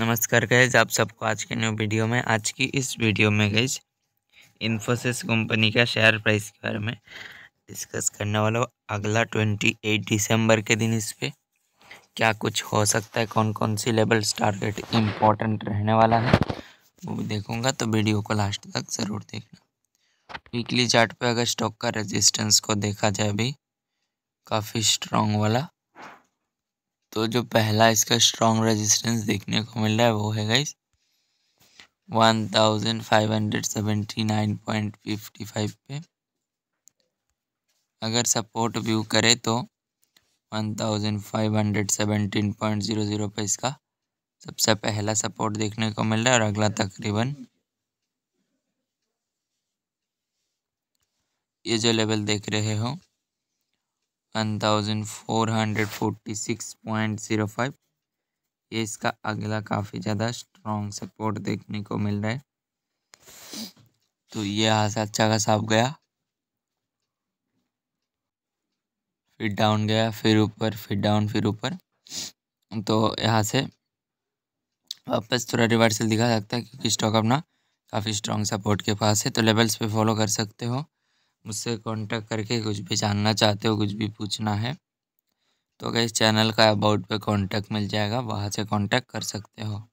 नमस्कार गैज आप सबको आज के न्यू वीडियो में आज की इस वीडियो में गैज इन्फोसिस कंपनी का शेयर प्राइस के बारे में डिस्कस करने वाला हूँ अगला ट्वेंटी एट दिसंबर के दिन इस पर क्या कुछ हो सकता है कौन कौन सी लेवल्स टारगेट इम्पोर्टेंट रहने वाला है वो भी देखूँगा तो वीडियो को लास्ट तक ज़रूर देखना वीकली चार्ट पे अगर स्टॉक का रेजिस्टेंस को देखा जाए भी काफ़ी स्ट्रॉन्ग वाला तो जो पहला इसका स्ट्रॉन्ग रेजिस्टेंस देखने को मिल रहा है वो है guys one thousand five hundred seventy nine point fifty five पे अगर सपोर्ट व्यू करे तो one thousand five hundred seventeen point zero zero पर इसका सबसे पहला सपोर्ट देखने को मिल रहा है और अगला तकरीबन ये जो लेवल देख रहे हो 1446.05 ये इसका अगला काफ़ी ज़्यादा स्ट्रॉन्ग सपोर्ट देखने को मिल रहा है तो ये से अच्छा खासा आप गया फिर डाउन गया फिर ऊपर फिर डाउन फिर ऊपर तो यहाँ से वापस थोड़ा रिवर्सल दिखा सकता है क्योंकि स्टॉक अपना काफ़ी स्ट्रॉन्ग सपोर्ट के पास है तो लेवल्स पे फॉलो कर सकते हो मुझसे कांटेक्ट करके कुछ भी जानना चाहते हो कुछ भी पूछना है तो अगर इस चैनल का अबाउट पे कांटेक्ट मिल जाएगा वहाँ से कांटेक्ट कर सकते हो